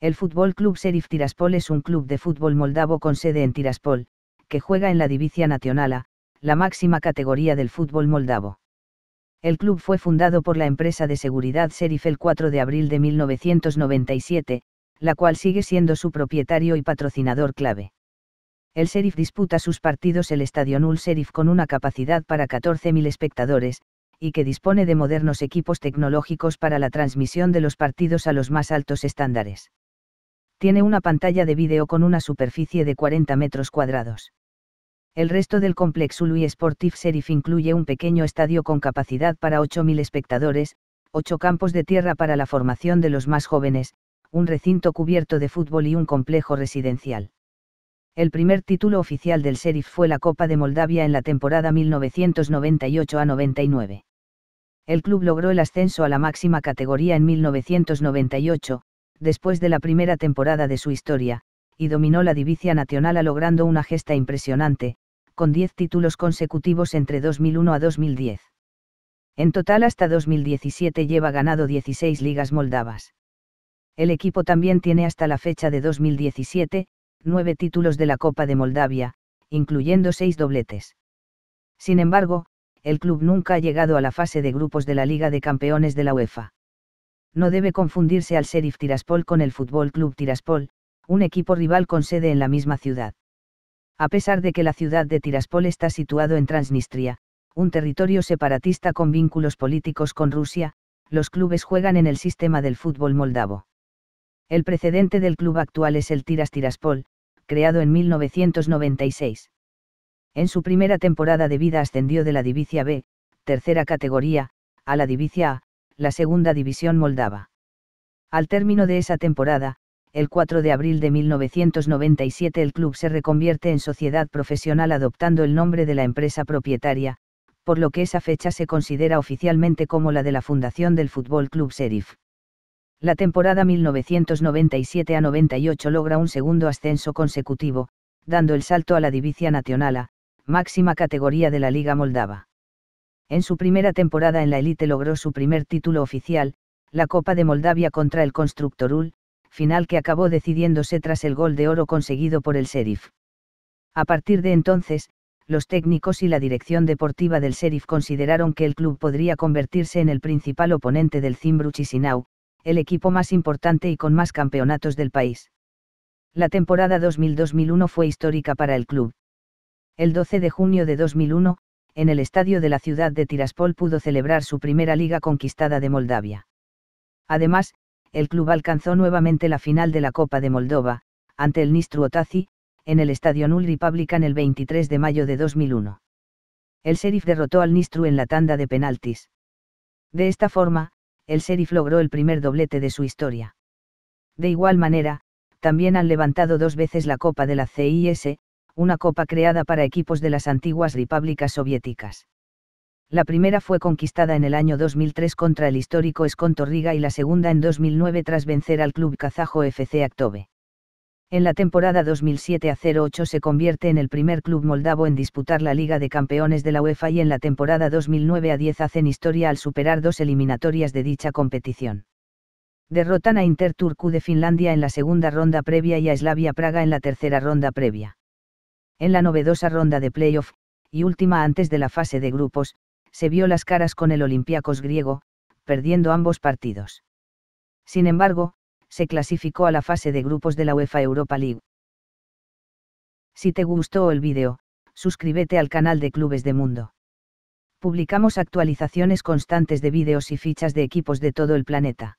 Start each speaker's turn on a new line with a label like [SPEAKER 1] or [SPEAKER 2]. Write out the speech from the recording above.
[SPEAKER 1] El Fútbol Club Serif Tiraspol es un club de fútbol moldavo con sede en Tiraspol, que juega en la Divizia A, la máxima categoría del fútbol moldavo. El club fue fundado por la empresa de seguridad Serif el 4 de abril de 1997, la cual sigue siendo su propietario y patrocinador clave. El Serif disputa sus partidos el Estadio Null Serif con una capacidad para 14.000 espectadores, y que dispone de modernos equipos tecnológicos para la transmisión de los partidos a los más altos estándares. Tiene una pantalla de vídeo con una superficie de 40 metros cuadrados. El resto del complejo Louis Sportif Serif incluye un pequeño estadio con capacidad para 8.000 espectadores, ocho campos de tierra para la formación de los más jóvenes, un recinto cubierto de fútbol y un complejo residencial. El primer título oficial del Serif fue la Copa de Moldavia en la temporada 1998 a 99. El club logró el ascenso a la máxima categoría en 1998, después de la primera temporada de su historia, y dominó la división Nacional logrando una gesta impresionante, con 10 títulos consecutivos entre 2001 a 2010. En total hasta 2017 lleva ganado 16 ligas moldavas. El equipo también tiene hasta la fecha de 2017, 9 títulos de la Copa de Moldavia, incluyendo 6 dobletes. Sin embargo, el club nunca ha llegado a la fase de grupos de la Liga de Campeones de la UEFA. No debe confundirse al Serif Tiraspol con el Fútbol Club Tiraspol, un equipo rival con sede en la misma ciudad a pesar de que la ciudad de Tiraspol está situado en Transnistria, un territorio separatista con vínculos políticos con Rusia, los clubes juegan en el sistema del fútbol moldavo. El precedente del club actual es el Tiras Tiraspol, creado en 1996. En su primera temporada de vida ascendió de la Divicia B, tercera categoría, a la Divicia A, la segunda división moldava. Al término de esa temporada, el 4 de abril de 1997 el club se reconvierte en sociedad profesional adoptando el nombre de la empresa propietaria, por lo que esa fecha se considera oficialmente como la de la fundación del Fútbol Club Serif. La temporada 1997 a 98 logra un segundo ascenso consecutivo, dando el salto a la Divizia a, máxima categoría de la Liga Moldava. En su primera temporada en la élite logró su primer título oficial, la Copa de Moldavia contra el Constructorul, final que acabó decidiéndose tras el gol de oro conseguido por el Sheriff. A partir de entonces, los técnicos y la dirección deportiva del Sheriff consideraron que el club podría convertirse en el principal oponente del Zimbruch Sinau, el equipo más importante y con más campeonatos del país. La temporada 2000-2001 fue histórica para el club. El 12 de junio de 2001, en el estadio de la ciudad de Tiraspol pudo celebrar su primera liga conquistada de Moldavia. Además, el club alcanzó nuevamente la final de la Copa de Moldova, ante el Nistru Otazi, en el Estadio Nul en el 23 de mayo de 2001. El Sheriff derrotó al Nistru en la tanda de penaltis. De esta forma, el Sheriff logró el primer doblete de su historia. De igual manera, también han levantado dos veces la Copa de la CIS, una copa creada para equipos de las antiguas repúblicas soviéticas. La primera fue conquistada en el año 2003 contra el histórico Esconto Riga y la segunda en 2009 tras vencer al club kazajo FC Aktobe. En la temporada 2007 a 08 se convierte en el primer club moldavo en disputar la Liga de Campeones de la UEFA y en la temporada 2009 a 10 hacen historia al superar dos eliminatorias de dicha competición. Derrotan a Inter Turku de Finlandia en la segunda ronda previa y a Slavia Praga en la tercera ronda previa. En la novedosa ronda de playoff, y última antes de la fase de grupos, se vio las caras con el Olympiacos griego, perdiendo ambos partidos. Sin embargo, se clasificó a la fase de grupos de la UEFA Europa League. Si te gustó el vídeo, suscríbete al canal de Clubes de Mundo. Publicamos actualizaciones constantes de vídeos y fichas de equipos de todo el planeta.